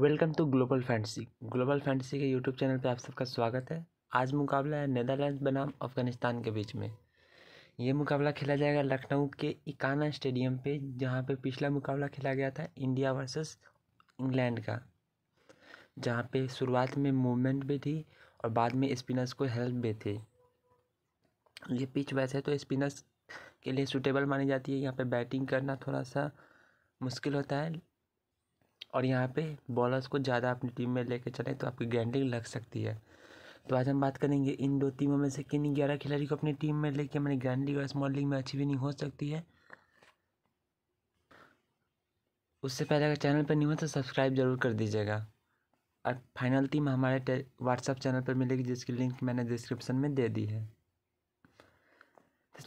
welcome to Global Fantasy Global Fantasy के YouTube channel पर आप सबका स्वागत है आज मुकाबला है नेदरलैंड बनाम अफगानिस्तान के बीच में ये मुकाबला खेला जाएगा लखनऊ के इकाना स्टेडियम पे जहाँ पे पिछला मुकाबला खेला गया था इंडिया वर्सेस इंग्लैंड का जहाँ पे शुरुआत में मूवमेंट भी थी और बाद में स्पिनर्स को हेल्प भी थी ये पिच वैसे तो स्पिनर्स के लिए सूटेबल मानी जाती है यहाँ पे बैटिंग करना थोड़ा सा मुश्किल होता है और यहाँ पे बॉलर्स को ज़्यादा अपनी टीम में लेके चलें तो आपकी गेंडिंग लग सकती है तो आज हम बात करेंगे इन दो टीमों में से किन ग्यारह खिलाड़ी को अपनी टीम में लेके हमारी ग्रैंड और स्मॉल लीग में अच्छी विनिंग हो सकती है उससे पहले अगर चैनल पर नहीं हो तो सब्सक्राइब जरूर कर दीजिएगा और फाइनल टीम हमारे व्हाट्सएप चैनल पर मिलेगी जिसकी लिंक मैंने डिस्क्रिप्शन में दे दी है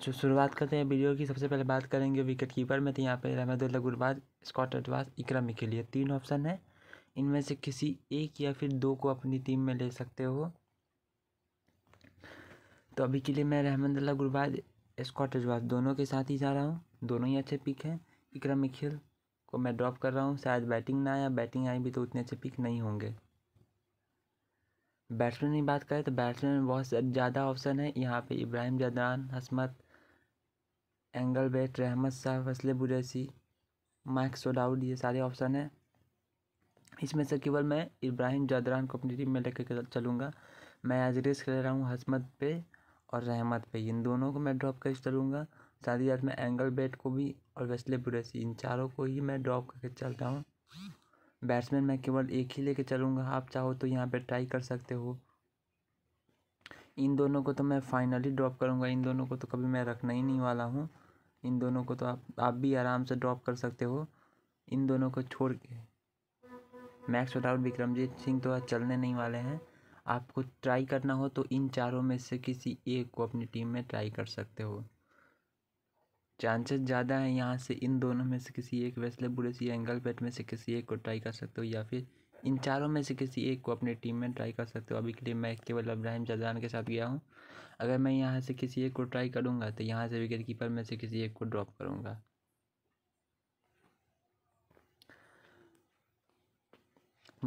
तो शुरुआत करते हैं वीडियो की सबसे पहले बात करेंगे विकेट कीपर में तो यहाँ पर रहमतुल्ला गुरबाज स्कॉट एडवास इकरमी के लिए तीन ऑप्शन है इनमें से किसी एक या फिर दो को अपनी टीम में ले सकते हो तो अभी के लिए मैं रहमतुल्ला गुरबाज स्कॉट एडवास दोनों के साथ ही जा रहा हूँ दोनों ही अच्छे पिक हैं इकरम मिखिल को मैं ड्रॉप कर रहा हूँ शायद बैटिंग ना आया बैटिंग आई भी तो उतने अच्छे पिक नहीं होंगे बैट्समैन की बात करें तो बैट्समैन में बहुत ज़्यादा ऑप्शन है यहाँ पे इब्राहिम जदान हसमत एंगल बेट रहमत शाह फसले बुरैसी माइक सोडाउड ये सारे ऑप्शन हैं इसमें से केवल मैं इब्राहिम जादरान को अपनी टीम में लेकर चलूँगा मैं आज रेस खेल रहा हूँ हसमत पे और रहमत पे इन दोनों को मैं ड्रॉप करके चलूँगा साथ ही साथ में एंगल बेट को भी और वैसले बुरेसी इन चारों को ही मैं ड्रॉप करके रहा हूँ बैट्समैन मैं केवल एक ही लेके चलूँगा आप चाहो तो यहाँ पे ट्राई कर सकते हो इन दोनों को तो मैं फाइनली ड्रॉप करूँगा इन दोनों को तो कभी मैं रखना ही नहीं वाला हूँ इन दोनों को तो आप आप भी आराम से ड्रॉप कर सकते हो इन दोनों को छोड़ के Max O'Dowd out Vikramjit Singh तो आज चलने नहीं वाले हैं आपको ट्राई करना हो तो इन चारों में से किसी एक को अपनी टीम में ट्राई कर सकते हो चांसेस ज़्यादा हैं यहाँ से इन दोनों में से किसी एक वेस्ले बुरे सी एंगल पेट में से किसी एक को ट्राई कर सकते हो या फिर इन चारों में से किसी एक को अपनी टीम में ट्राई कर सकते हो अभी के लिए मैं केवल अब्राहिम जदान के साथ गया हूँ अगर मैं यहाँ से किसी एक को ट्राई करूँगा तो यहाँ से विकेट कीपर में से किसी एक को ड्रॉप करूँगा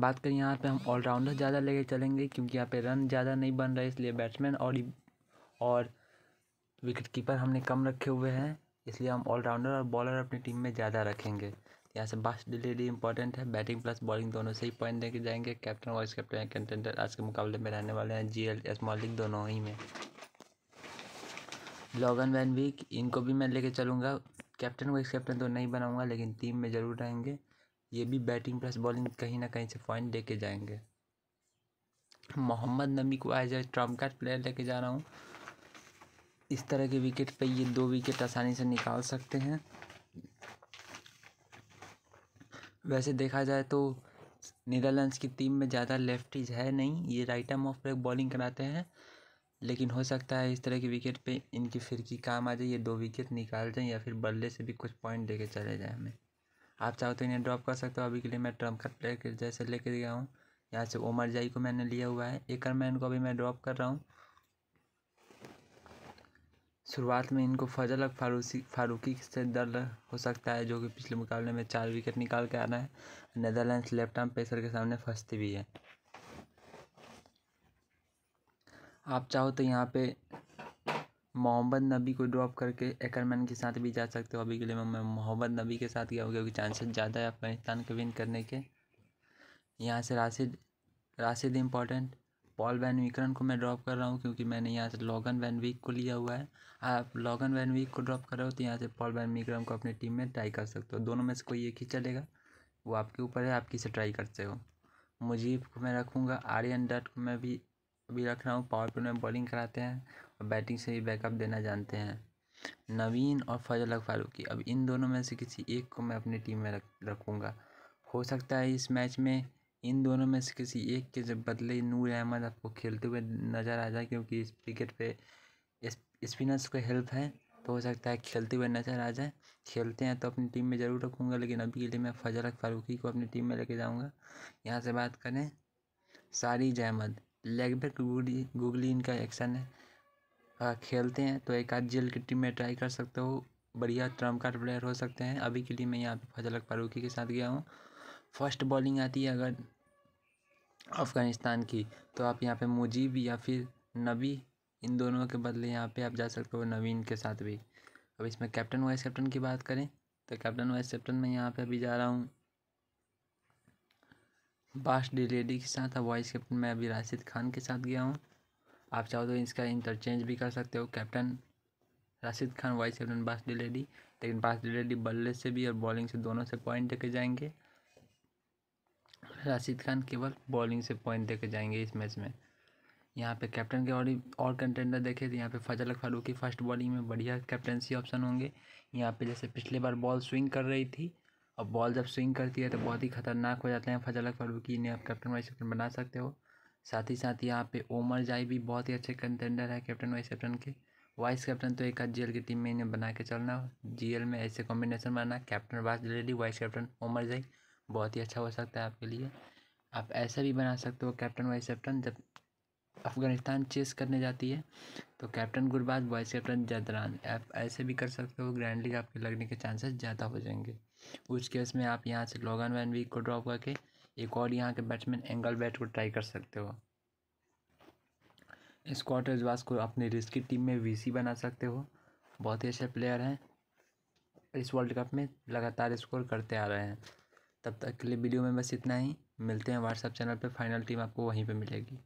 बात करें यहाँ पे हम ऑलराउंडर ज़्यादा लेके चलेंगे क्योंकि यहाँ पे रन ज़्यादा नहीं बन रहे इसलिए बैट्समैन और और विकेट कीपर हमने कम रखे हुए हैं इसलिए हम ऑलराउंडर और बॉलर अपनी टीम में ज़्यादा रखेंगे यहाँ से बास्ट डिलीवरी इंपॉर्टेंट है बैटिंग प्लस बॉलिंग दोनों से ही पॉइंट लेके जाएंगे कैप्टन वाइस कैप्टन कंटेंडर आज के मुकाबले में रहने वाले हैं जी एल एस मॉलिंग दोनों ही में लॉगन वैन वीक इनको भी मैं लेके चलूँगा कैप्टन वाइस कैप्टन तो नहीं बनाऊँगा लेकिन टीम में ज़रूर रहेंगे ये भी बैटिंग प्लस बॉलिंग कहीं ना कहीं से पॉइंट लेके जाएंगे मोहम्मद नबी को as a trump card player लेके जा रहा हूँ इस तरह के विकेट पे ये दो विकेट आसानी से निकाल सकते हैं वैसे देखा जाए तो नीदरलैंड्स की टीम में ज़्यादा लेफ्टीज है नहीं ये right arm off break bowling कराते हैं लेकिन हो सकता है इस तरह की विकेट पे इनकी फिरकी काम आ जाए ये दो विकेट निकाल जाएँ या फिर बल्ले से भी कुछ पॉइंट दे चले जाए हमें आप चाहो तो इन्हें ड्रॉप कर सकते हो अभी के लिए मैं ट्रम्प का प्लेयर जैसे लेके गया हूँ यहाँ से ओमर जाई को मैंने लिया हुआ है एक मैन मैं इनको अभी मैं ड्रॉप कर रहा हूँ शुरुआत में इनको फजल अक फारूसी फारूकी से दर्द हो सकता है जो कि पिछले मुकाबले में चार विकेट निकाल के आ रहा है नेदरलैंड्स लेफ्ट आर्म पेसर के सामने फंसती भी है आप चाहो तो यहाँ पे मोहम्मद नबी को ड्रॉप करके एकरमैन के साथ भी जा सकते हो अभी के लिए मैं मोहम्मद नबी के साथ गया हूँ क्योंकि चांसेस ज़्यादा है अफगानिस्तान के विन करने के यहाँ से Rashid Rashid important Paul van Meekeren को मैं ड्रॉप कर रहा हूँ क्योंकि मैंने यहाँ से लॉगन वैन वीक को लिया हुआ है आप लॉगन वैन वीक को ड्रॉप कर रहे हो तो यहाँ से पॉल वैन विक्रम को अपनी टीम में ट्राई कर सकते हो दोनों में से कोई एक ही चलेगा वो आपके ऊपर है आप किसे ट्राई करते हो मुजीब को मैं रखूँगा आर्यन डट को मैं भी अभी रख रहा हूँ पावर प्ले में बॉलिंग कराते हैं और बैटिंग से भी बैकअप देना जानते हैं नवीन और फजल फारूकी अब इन दोनों में से किसी एक को मैं अपनी टीम में रख रखूँगा हो सकता है इस मैच में इन दोनों में से किसी एक के जब बदले नूर अहमद आपको खेलते हुए नज़र आ जाए क्योंकि इस विकेट पे स्पिनर्स को हेल्प है तो हो सकता है खेलते हुए नज़र आ जाए खेलते हैं तो अपनी टीम में ज़रूर रखूँगा लेकिन अभी के लिए मैं फजल फारूकी को अपनी टीम में लेके जाऊँगा यहाँ से बात करें सारिज अहमद लेग बैक गूगली इनका एक्शन है आ, खेलते हैं तो एक आध जेल की टीम में ट्राई कर सकते हो बढ़िया ट्रम्प कार्ड प्लेयर हो सकते हैं अभी के लिए मैं यहाँ पे फजल फारूकी के साथ गया हूँ फर्स्ट बॉलिंग आती है अगर अफ़गानिस्तान की तो आप यहाँ पे मुजीब या फिर नबी इन दोनों के बदले यहाँ पे आप जा सकते हो नवीन के साथ भी अब इसमें कैप्टन वाइस कैप्टन की बात करें तो कैप्टन वाइस कैप्टन में यहाँ पे अभी जा रहा हूँ बास डिलेडी के साथ अब वाइस कैप्टन मैं अभी राशिद खान के साथ गया हूँ आप चाहो तो इसका इंटरचेंज भी कर सकते हो captain Rashid Khan vice captain Bas de Leede लेकिन बास डिलेडी बल्ले से भी और बॉलिंग से दोनों से पॉइंट लेके जाएंगे राशिद खान केवल बॉलिंग से पॉइंट देकर जाएंगे इस मैच में यहाँ पे कैप्टन के और और कंटेंडर देखे तो यहाँ पे फजल फारूकी फर्स्ट बॉलिंग में बढ़िया कैप्टनसी ऑप्शन होंगे यहाँ पे जैसे पिछले बार बॉल स्विंग कर रही थी और बॉल जब स्विंग करती है तो बहुत ही खतरनाक हो जाते हैं फजल फारूकी इन्हें आप कैप्टन वाइस कैप्टन बना सकते हो साथ ही साथ यहाँ पे ओमर जाई भी बहुत ही अच्छे कंटेंडर है कैप्टन वाइस कैप्टन के वाइस कैप्टन तो एक आध जी की टीम में इन्हें बना के चलना जी में ऐसे कॉम्बिनेशन बनाना captain Bas de Leede vice captain Omarzai बहुत ही अच्छा हो सकता है आपके लिए आप ऐसा भी बना सकते हो कैप्टन वाइस कैप्टन जब अफ़गानिस्तान चेस करने जाती है तो captain Gurbaz vice captain Zadran आप ऐसे भी कर सकते हो ग्रैंड लीग आपके लगने के चांसेस ज़्यादा हो जाएंगे उस केस में आप यहाँ से लोगन वैन वीक को ड्रॉप करके एक और यहाँ के बैट्समैन एंगल बैट को ट्राई कर सकते हो स्कॉट एजवास को अपने रिस्क की टीम में वी बना सकते हो बहुत ही अच्छे प्लेयर हैं इस वर्ल्ड कप में लगातार स्कोर करते आ रहे हैं तब तक के लिए वीडियो में बस इतना ही मिलते हैं व्हाट्सअप चैनल पे फाइनल टीम आपको वहीं पे मिलेगी